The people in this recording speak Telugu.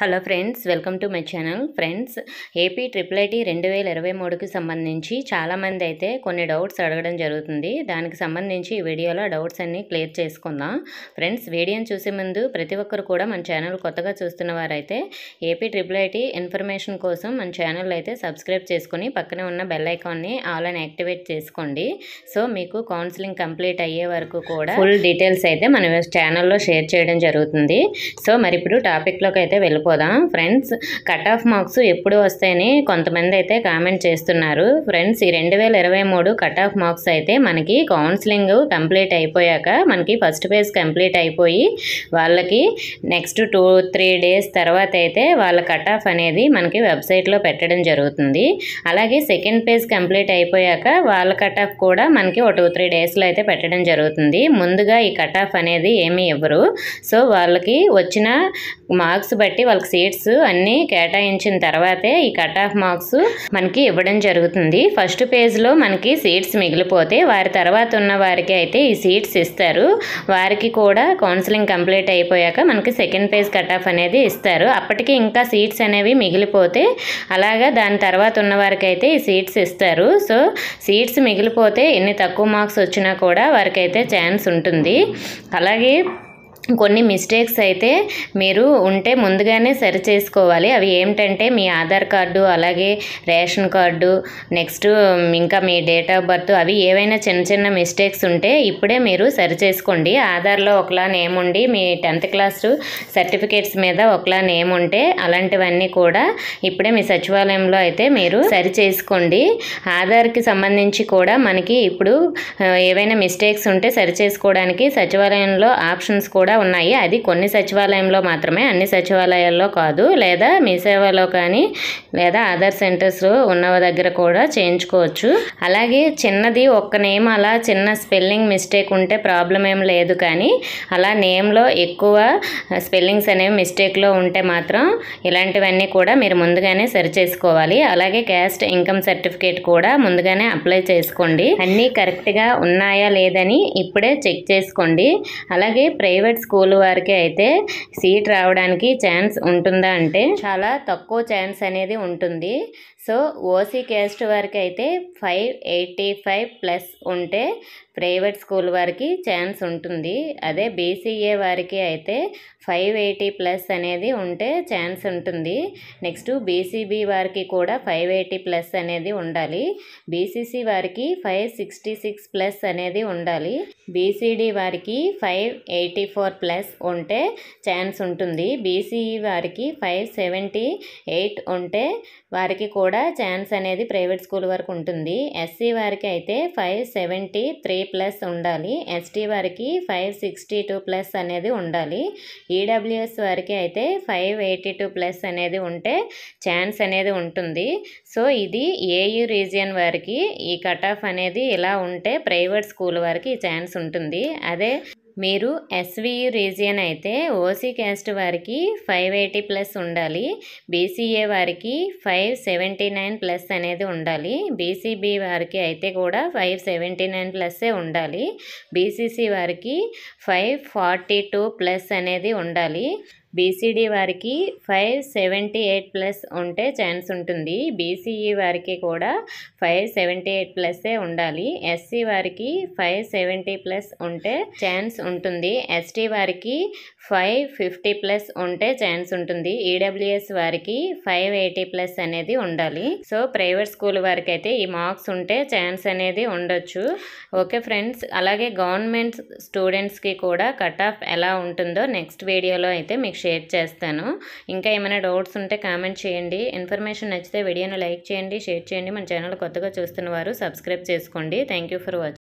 hello friends welcome to my channel friends AP triple IT రెండు వేల ఇరవై మూడుకి సంబంధించి చాలామంది అయితే కొన్ని డౌట్స్ అడగడం జరుగుతుంది దానికి సంబంధించి ఈ వీడియోలో డౌట్స్ అన్నీ క్లియర్ చేసుకుందాం ఫ్రెండ్స్ వీడియోని చూసే ముందు ప్రతి ఒక్కరు కూడా మన ఛానల్ కొత్తగా చూస్తున్న వారైతే ఏపీ ట్రిపుల్ ఐటీ ఇన్ఫర్మేషన్ కోసం మన ఛానల్ అయితే సబ్స్క్రైబ్ చేసుకుని పక్కనే ఉన్న బెల్ ఐకాన్ని ఆల్ అని యాక్టివేట్ చేసుకోండి సో మీకు కౌన్సిలింగ్ కంప్లీట్ అయ్యే వరకు కూడా ఫుల్ డీటెయిల్స్ అయితే మన ఛానల్లో షేర్ చేయడం జరుగుతుంది సో మరి ఇప్పుడు టాపిక్లోకి అయితే వెళ్ళి వెళ్ళిపోదాం ఫ్రెండ్స్ కట్ ఆఫ్ మార్క్స్ ఎప్పుడు వస్తాయని కొంతమంది అయితే కామెంట్ చేస్తున్నారు ఫ్రెండ్స్ ఈ రెండు వేల ఇరవై మూడు కట్ ఆఫ్ మార్క్స్ అయితే మనకి కౌన్సిలింగ్ కంప్లీట్ అయిపోయాక మనకి ఫస్ట్ ఫేజ్ కంప్లీట్ అయిపోయి వాళ్ళకి నెక్స్ట్ టూ త్రీ డేస్ తర్వాత అయితే వాళ్ళ కట్ ఆఫ్ అనేది మనకి వెబ్సైట్లో పెట్టడం జరుగుతుంది అలాగే సెకండ్ ఫేజ్ కంప్లీట్ అయిపోయాక వాళ్ళ కట్ ఆఫ్ కూడా మనకి ఒక టూ త్రీ డేస్లో అయితే పెట్టడం జరుగుతుంది ముందుగా ఈ కట్ ఆఫ్ అనేది ఏమీ ఇవ్వరు సో వాళ్ళకి వచ్చిన మార్క్స్ బట్టి వాళ్ళకి సీట్స్ అన్నీ కేటాయించిన తర్వాతే ఈ కట్ ఆఫ్ మార్క్స్ మనకి ఇవ్వడం జరుగుతుంది ఫస్ట్ పేజ్లో మనకి సీట్స్ మిగిలిపోతే వారి తర్వాత ఉన్న వారికి అయితే ఈ సీట్స్ ఇస్తారు వారికి కూడా కౌన్సిలింగ్ కంప్లీట్ అయిపోయాక మనకి సెకండ్ పేజ్ కట్ ఆఫ్ అనేది ఇస్తారు అప్పటికి ఇంకా సీట్స్ అనేవి మిగిలిపోతే అలాగా దాని తర్వాత ఉన్న వారికి అయితే ఈ సీట్స్ ఇస్తారు సో సీట్స్ మిగిలిపోతే ఎన్ని తక్కువ మార్క్స్ వచ్చినా కూడా వారికైతే ఛాన్స్ ఉంటుంది అలాగే కొన్ని మిస్టేక్స్ అయితే మీరు ఉంటే ముందుగానే సరి చేసుకోవాలి అవి ఏమిటంటే మీ ఆధార్ కార్డు అలాగే రేషన్ కార్డు నెక్స్ట్ ఇంకా మీ డేట్ ఆఫ్ బర్త్ అవి ఏవైనా చిన్న చిన్న మిస్టేక్స్ ఉంటే ఇప్పుడే మీరు సరి చేసుకోండి ఆధార్లో ఒకలా నేమ్ ఉండి మీ టెన్త్ క్లాస్ సర్టిఫికేట్స్ మీద ఒకలా నేమ్ ఉంటే అలాంటివన్నీ కూడా ఇప్పుడే మీ సచివాలయంలో అయితే మీరు సరి చేసుకోండి ఆధార్కి సంబంధించి కూడా మనకి ఇప్పుడు ఏవైనా మిస్టేక్స్ ఉంటే సరి చేసుకోవడానికి సచివాలయంలో ఆప్షన్స్ కూడా ఉన్నాయి అది కొన్ని సచివాలయంలో మాత్రమే అన్ని సచివాలయాల్లో కాదు లేదా మీ సేవలో కానీ లేదా అదర్ సెంటర్స్ ఉన్న దగ్గర కూడా చేయించుకోవచ్చు అలాగే చిన్నది ఒక్క నేమ్ అలా చిన్న స్పెల్లింగ్ మిస్టేక్ ఉంటే ప్రాబ్లం ఏం లేదు కానీ అలా నేమ్లో ఎక్కువ స్పెల్లింగ్స్ అనేవి మిస్టేక్లో ఉంటే మాత్రం ఇలాంటివన్నీ కూడా మీరు ముందుగానే సరి చేసుకోవాలి అలాగే క్యాస్ట్ ఇన్కమ్ సర్టిఫికేట్ కూడా ముందుగానే అప్లై చేసుకోండి అన్నీ కరెక్ట్గా ఉన్నాయా లేదని ఇప్పుడే చెక్ చేసుకోండి అలాగే ప్రైవేట్ స్కూల్ వారికి అయితే సీట్ రావడానికి ఛాన్స్ ఉంటుందా అంటే చాలా తక్కువ ఛాన్స్ అనేది ఉంటుంది సో ఓసీ క్యాస్ట్ వారికి అయితే ఫైవ్ ఎయిటీ ఫైవ్ ప్లస్ ఉంటే ప్రైవేట్ స్కూల్ వారికి ఛాన్స్ ఉంటుంది అదే బీసీఏ వారికి అయితే ఫైవ్ ఎయిటీ ప్లస్ అనేది ఉంటే ఛాన్స్ ఉంటుంది నెక్స్ట్ బీసీబీ వారికి కూడా ఫైవ్ ఎయిటీ ప్లస్ అనేది ఉండాలి బీసీసీ వారికి ఫైవ్ సిక్స్టీ సిక్స్ ప్లస్ అనేది ఉండాలి బీసీడీ వారికి ఫైవ్ ఎయిటీ ఫోర్ ప్లస్ ఉంటే ఛాన్స్ ఉంటుంది బీసీఈ వారికి ఫైవ్ సెవెంటీ ఎయిట్ ఉంటే వారికి కూడా కూడా ఛాన్స్ అనేది ప్రైవేట్ స్కూల్ వరకు ఉంటుంది ఎస్సీ వారికి అయితే ఫైవ్ సెవెంటీ త్రీ ప్లస్ ఉండాలి ఎస్టీ వారికి ఫైవ్ సిక్స్టీ టూ ప్లస్ అనేది ఉండాలి ఈడబ్ల్యూఎస్ వారికి అయితే ఫైవ్ ఎయిటీ టూ ప్లస్ అనేది ఉంటే ఛాన్స్ అనేది ఉంటుంది సో ఇది ఏయు రీజియన్ వారికి ఈ కట్ ఆఫ్ అనేది ఇలా ఉంటే ప్రైవేట్ స్కూల్ వారికి ఛాన్స్ ఉంటుంది అదే మీరు ఎస్వి రీజియన్ అయితే ఓసీ క్యాస్ట్ వారికి ఫైవ్ ఎయిటీ ప్లస్ ఉండాలి బీసీఏ వారికి ఫైవ్ సెవెంటీ నైన్ ప్లస్ అనేది ఉండాలి బీసీబీ వారికి అయితే కూడా ఫైవ్ సెవెంటీ నైన్ ప్లస్సే ఉండాలి బీసీసీ వారికి ఫైవ్ ఫార్టీ టూ ప్లస్ అనేది ఉండాలి బీసీడీ వారికి ఫైవ్ సెవెంటీ ఎయిట్ ప్లస్ ఉంటే ఛాన్స్ ఉంటుంది బీసీఈ వారికి కూడా ఫైవ్ సెవెంటీ ఎయిట్ ప్లస్సే ఉండాలి ఎస్సీ వారికి ఫైవ్ సెవెంటీ ప్లస్ ఉంటే ఛాన్స్ ఉంటుంది ఎస్టీ వారికి ఫైవ్ ఫిఫ్టీ ప్లస్ ఉంటే ఛాన్స్ ఉంటుంది ఈడబ్ల్యూఎస్ వారికి ఫైవ్ ఎయిటీ ప్లస్ అనేది ఉండాలి సో ప్రైవేట్ స్కూల్ వారికి అయితే ఈ మార్క్స్ ఉంటే ఛాన్స్ అనేది ఉండొచ్చు ఓకే ఫ్రెండ్స్ అలాగే గవర్నమెంట్ స్టూడెంట్స్కి కూడా కట్ ఆఫ్ ఎలా ఉంటుందో నెక్స్ట్ వీడియోలో అయితే మీకు షేర్ చేస్తాను ఇంకా ఏమైనా డౌట్స్ ఉంటే కామెంట్ చేయండి ఇన్ఫర్మేషన్ నచ్చితే వీడియోను లైక్ చేయండి షేర్ చేయండి మన ఛానల్ కొత్తగా చూస్తున్న వారు సబ్స్క్రైబ్ చేసుకోండి థ్యాంక్ ఫర్ వాచింగ్